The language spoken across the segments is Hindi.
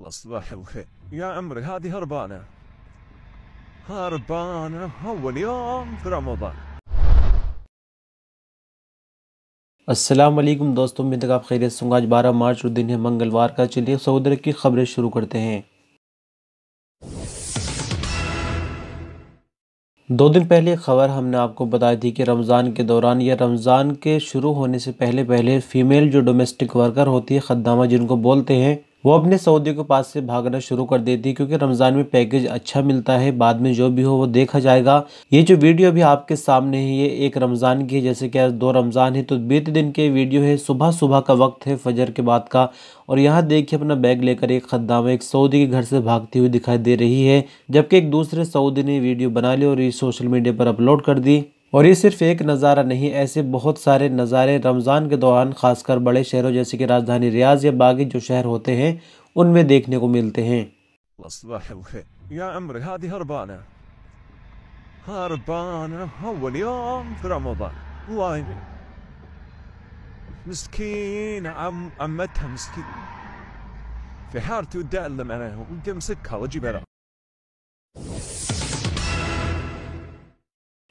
الله صباح الخير يا عمري هذه هربانة هربانة أول يوم في رمضان असलम दोस्तों मैं तक आप खैरियत सूँगा आज 12 मार्च और दिन है मंगलवार का चलिए सऊदी अरब की खबरें शुरू करते हैं दो दिन पहले खबर हमने आपको बताई थी कि रमज़ान के दौरान या रमज़ान के शुरू होने से पहले पहले फ़ीमेल जो डोमेस्टिक वर्कर होती है खदामा जिनको बोलते हैं वो अपने सऊदी के पास से भागना शुरू कर देती है क्योंकि रमज़ान में पैकेज अच्छा मिलता है बाद में जो भी हो वो देखा जाएगा ये जो वीडियो भी आपके सामने है ये एक रमज़ान की है जैसे कि आज दो रमज़ान है तो बीते दिन के वीडियो है सुबह सुबह का वक्त है फजर के बाद का और यहाँ देखिए अपना बैग लेकर एक खद्दाम एक सऊदी के घर से भागती हुई दिखाई दे रही है जबकि एक दूसरे सऊदी ने वीडियो बना ली और ये सोशल मीडिया पर अपलोड कर दी और ये सिर्फ एक नज़ारा नहीं ऐसे बहुत सारे नज़ारे रमज़ान के दौरान खासकर बड़े शहरों जैसे कि राजधानी रियाज या बागी जो शहर होते हैं उनमें देखने को मिलते हैं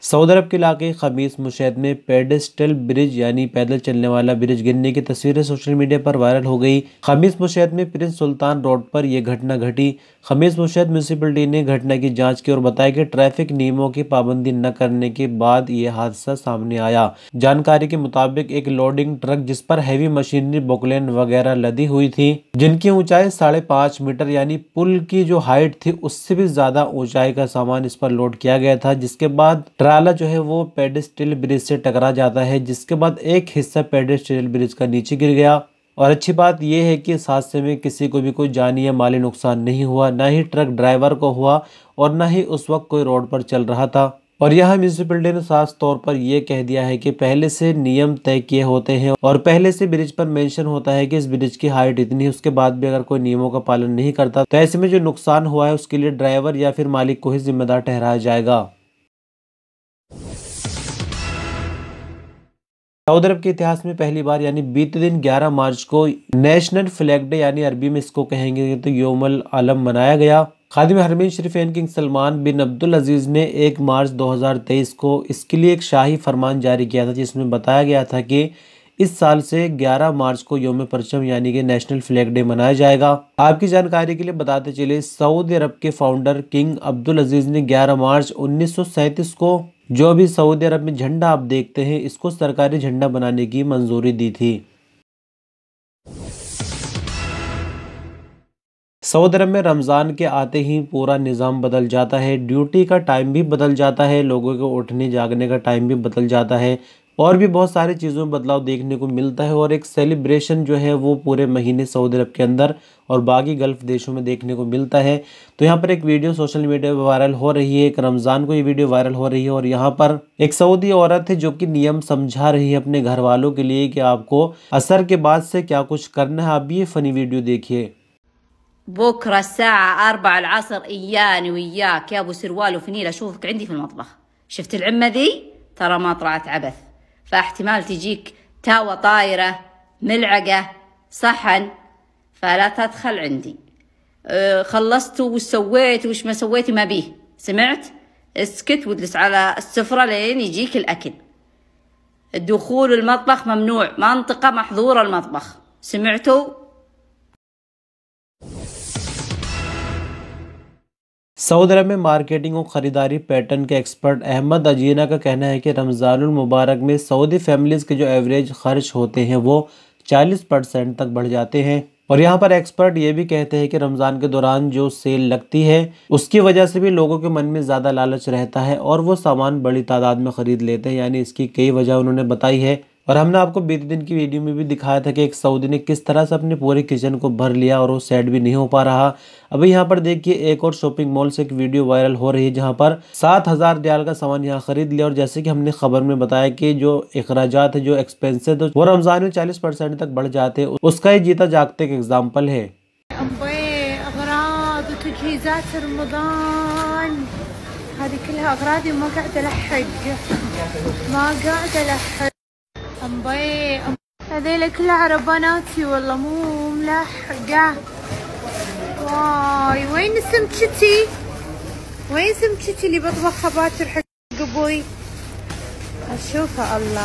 सऊदी अरब के इलाके खमीस मुशैद में पेडेस्टल ब्रिज यानी पैदल चलने वाला ब्रिज गिरने की तस्वीरें सोशल मीडिया पर वायरल हो गई खमीस मुशैद में प्रिंस सुल्तान रोड पर यह घटना घटी खमीस मुशैद म्यूनसिपलिटी ने घटना की जांच की और बताया कि ट्रैफिक नियमों की पाबंदी न करने के बाद यह हादसा सामने आया जानकारी के मुताबिक एक लोडिंग ट्रक जिस पर हैवी मशीनरी बोकलेन वगैरह लदी हुई थी जिनकी ऊंचाई साढ़े मीटर यानी पुल की जो हाइट थी उससे भी ज्यादा ऊंचाई का सामान इस पर लोड किया गया था जिसके बाद ट्राल नाला जो है वो पेडस्टिल ब्रिज से टकरा जाता है जिसके बाद एक हिस्सा पेडस्टिल ब्रिज का नीचे गिर गया और अच्छी बात यह है कि इस हादसे में किसी को भी कोई जानी या माली नुकसान नहीं हुआ ना ही ट्रक ड्राइवर को हुआ और ना ही उस वक्त कोई रोड पर चल रहा था और यह म्यूनसिपलिटी ने साफ तौर पर यह कह दिया है कि पहले से नियम तय किए होते हैं और पहले से ब्रिज पर मेंशन होता है कि इस ब्रिज की हाइट इतनी है उसके बाद भी अगर कोई नियमों का पालन नहीं करता तो ऐसे में जो नुकसान हुआ है उसके लिए ड्राइवर या फिर मालिक को ही जिम्मेदार ठहराया जाएगा सऊदी अरब के इतिहास में पहली बार यानी बीते दिन 11 मार्च को नेशनल फ्लैग डे यानी अरबी में इसको कहेंगे तो योमल आलम मनाया गया खादिम हरमीन एन king Salman bin Abdul Aziz ने 1 मार्च 2023 को इसके लिए एक शाही फरमान जारी किया था जिसमें बताया गया था कि इस साल से 11 मार्च को योम परचम यानी कि नेशनल फ्लैग डे मनाया जाएगा आपकी जानकारी के लिए बताते चले सऊदी अरब के फाउंडर किंग अब्दुल अजीज़ ने 11 मार्च उन्नीस को जो अभी सऊदी अरब में झंडा आप देखते हैं इसको सरकारी झंडा बनाने की मंजूरी दी थी सऊदी अरब में रमज़ान के आते ही पूरा निज़ाम बदल जाता है ड्यूटी का टाइम भी बदल जाता है लोगों के उठने जागने का टाइम भी बदल जाता है और भी बहुत सारी चीज़ों में बदलाव देखने को मिलता है और एक सेलिब्रेशन जो है वो पूरे महीने सऊदी अरब के अंदर और बाकी गल्फ़ देशों में देखने को मिलता है तो यहाँ पर एक वीडियो सोशल मीडिया पर वायरल हो रही है एक रमज़ान को ये वीडियो वायरल हो रही है और यहाँ पर एक सऊदी औरत है जो कि नियम समझा रही है अपने घर वालों के लिए कि आपको असर के बाद से क्या कुछ करना है आप ये फ़नी वीडियो देखिए بكرة الساعة أربعة العصر إياني وإياك يا أبو سروال وفنيل أشوفك عندي في المطبخ شفت العمة ذي ترى ما طلعت عبث فاحتمال تجيك تاوة طايرة ملعقة صحن فلا تدخل عندي أه، خلصت وش سويت وش ما سويت ما بيه سمعت اسكت واجلس على السفرة لين يجيك الأكل الدخول المطبخ ممنوع منطقة محظورة المطبخ سمعتوا सऊदी अरब में मार्केटिंग और ख़रीदारी पैटर्न के एक्सपर्ट अहमद अजीना का कहना है कि रमज़ानमबारक में सऊदी फैमिलीज़ के जो एवरेज खर्च होते हैं वो 40 परसेंट तक बढ़ जाते हैं और यहाँ पर एक्सपर्ट ये भी कहते हैं कि रमज़ान के दौरान जो सेल लगती है उसकी वजह से भी लोगों के मन में ज़्यादा लालच रहता है और वो सामान बड़ी तादाद में ख़रीद लेते हैं यानी इसकी कई वजह उन्होंने बताई है और हमने आपको बीते दिन की वीडियो में भी दिखाया था कि एक सऊदी ने किस तरह से अपने पूरे किचन को भर लिया और वो सेट भी नहीं हो पा रहा अभी यहाँ पर देखिए एक और शॉपिंग मॉल से एक वीडियो वायरल हो रही है जहाँ पर सात हज़ार दयाल का सामान यहाँ खरीद लिया और जैसे कि हमने खबर में बताया कि जो अखराज है जो एक्सपेंसिव है वो रमज़ान में चालीस परसेंट तक बढ़ जाते हैं उसका ही जीता जागते एक एग्जाम्पल है هذه كلها أغراضي وما قاعدة ما قاعدة أمبي هذيلا كلها عرباناتي والله مو ملحقة واي وين سمكتي وين سمكتي اللي بطبخها باكر حق ابوي اشوفها الله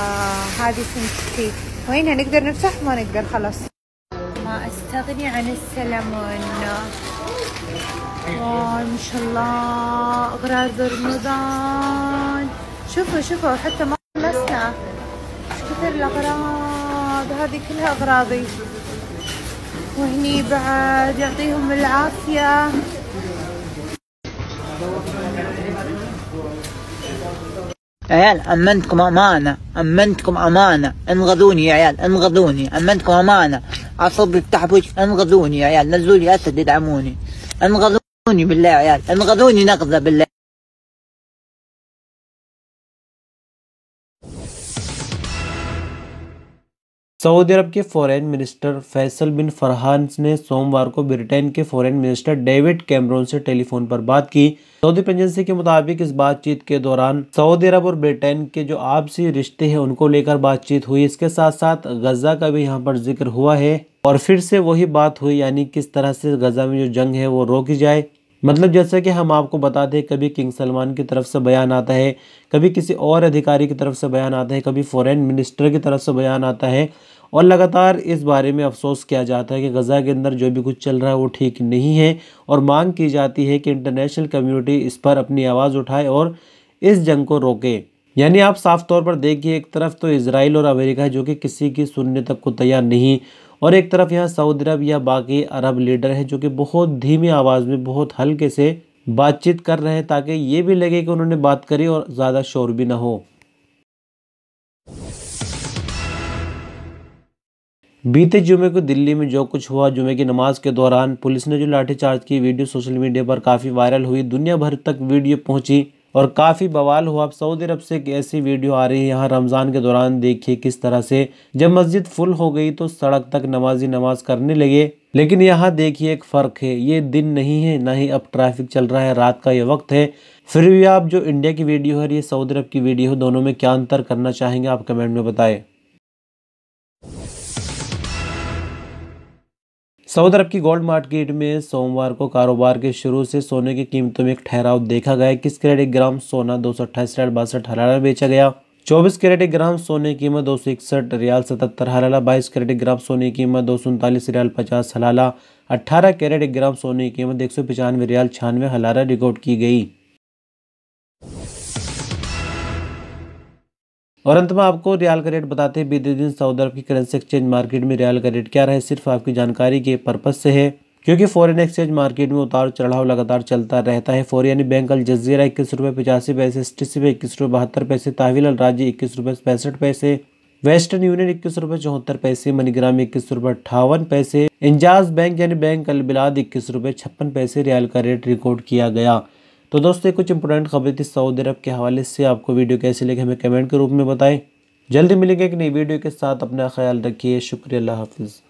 هذه سمكتي وينها نقدر نفتح ما نقدر خلاص ما استغني عن السلمون واي ما شاء الله اغراض رمضان شوفوا شوفوا حتى ما خلصنا غير الاغراض هذه كلها اغراضي وهني بعد يعطيهم العافيه عيال أمنتكم أمانة أمنتكم أمانة انغذوني يا عيال انغذوني أمنتكم أمانة أصب التحبوش انغذوني يا عيال نزلوا لي أسد يدعموني انغذوني بالله يا عيال انغذوني نغذة بالله सऊदी अरब के foreign minister Faisal bin Farhan ने सोमवार को ब्रिटेन के फॉरेन मिनिस्टर डेविड कैमरोन से टेलीफोन पर बात की सऊदी एजेंसी के मुताबिक इस बातचीत के दौरान सऊदी अरब और ब्रिटेन के जो आपसी रिश्ते हैं उनको लेकर बातचीत हुई इसके साथ साथ गजा का भी यहाँ पर जिक्र हुआ है और फिर से वही बात हुई यानी किस तरह से गजा में जो जंग है वो रोकी जाए मतलब जैसा कि हम आपको बताते हैं कभी किंग सलमान की तरफ से बयान आता है कभी किसी और अधिकारी की तरफ से बयान आता है कभी फॉरेन मिनिस्टर की तरफ से बयान आता है और लगातार इस बारे में अफसोस किया जाता है कि गज़ा के अंदर जो भी कुछ चल रहा है वो ठीक नहीं है और मांग की जाती है कि इंटरनेशनल कम्यूनिटी इस पर अपनी आवाज़ उठाए और इस जंग को रोके यानी आप साफ तौर पर देखिए एक तरफ तो इसराइल और अमेरिका है जो कि किसी की सुनने तक को तैयार नहीं और एक तरफ यहाँ सऊदी अरब या बाकी अरब लीडर हैं जो कि बहुत धीमी आवाज़ में बहुत हल्के से बातचीत कर रहे हैं ताकि ये भी लगे कि उन्होंने बात करी और ज़्यादा शोर भी ना हो बीते जुमे को दिल्ली में जो कुछ हुआ जुमे की नमाज के दौरान पुलिस ने जो लाठीचार्ज की वीडियो सोशल मीडिया पर काफ़ी वायरल हुई दुनिया भर तक वीडियो पहुंची और काफ़ी बवाल हुआ अब सऊदी अरब से एक ऐसी वीडियो आ रही है यहाँ रमज़ान के दौरान देखिए किस तरह से जब मस्जिद फुल हो गई तो सड़क तक नमाजी नमाज करने लगे लेकिन यहाँ देखिए एक फ़र्क है ये दिन नहीं है ना ही अब ट्रैफिक चल रहा है रात का ये वक्त है फिर भी आप जो इंडिया की वीडियो है ये सऊदी अरब की वीडियो है दोनों में क्या अंतर करना चाहेंगे आप कमेंट में बताएं सऊदी अरब की गोल्ड मार्केट में सोमवार को कारोबार के शुरू से सोने की कीमतों में एक ठहराव देखा गया किस कैरेट एक ग्राम सोना दो सौ अट्ठाईस रियाल बासठ हरारा बेचा गया चौबीस कैरेट एक ग्राम सोने की कीमत दो सौ इकसठ रियाल सतहत्तर हलाला बाईस कैरेट एक ग्राम सोने की कीमत दो सौ उनतालीस रियाल पचास हलाला अट्ठारह कैरेट एक ग्राम सोने की कीमत एक सौ पचानवे रियाल छियानवे हलारा रिकॉर्ड की गई और अंत में आपको रियाल का रेट बताते हैं बीते दिन सऊदी अरब की करेंसी एक्सचेंज मार्केट में रियाल का रेट क्या रहे सिर्फ आपकी जानकारी के पर्पज से है क्योंकि फॉरेन एक्सचेंज मार्केट में उतार चढ़ाव लगातार चलता रहता है फॉर यानी बैंक अल जजीरा इक्कीस रुपये पचासी पैसे स्टिसिप इक्कीस रुपये बहत्तर पैसे ताविल अल राज्य इक्कीस रुपये पैंसठ पैसे वेस्टर्न यूनियन इक्कीस रुपये चौहत्तर पैसे मनीग्राम इक्कीस रुपये अट्ठावन पैसे इंजाज बैंक यानी बैंक अल बिलाद इक्कीस रुपये छप्पन पैसे रियाल का रेट रिकॉर्ड किया गया तो दोस्तों कुछ इंपॉर्टेंट खबरें थी सऊदी अरब के हवाले से आपको वीडियो कैसे लगे हमें कमेंट के रूप में बताएं जल्दी मिलेंगे एक नई वीडियो के साथ अपना ख्याल रखिए शुक्रिया अल्लाह हाफिज़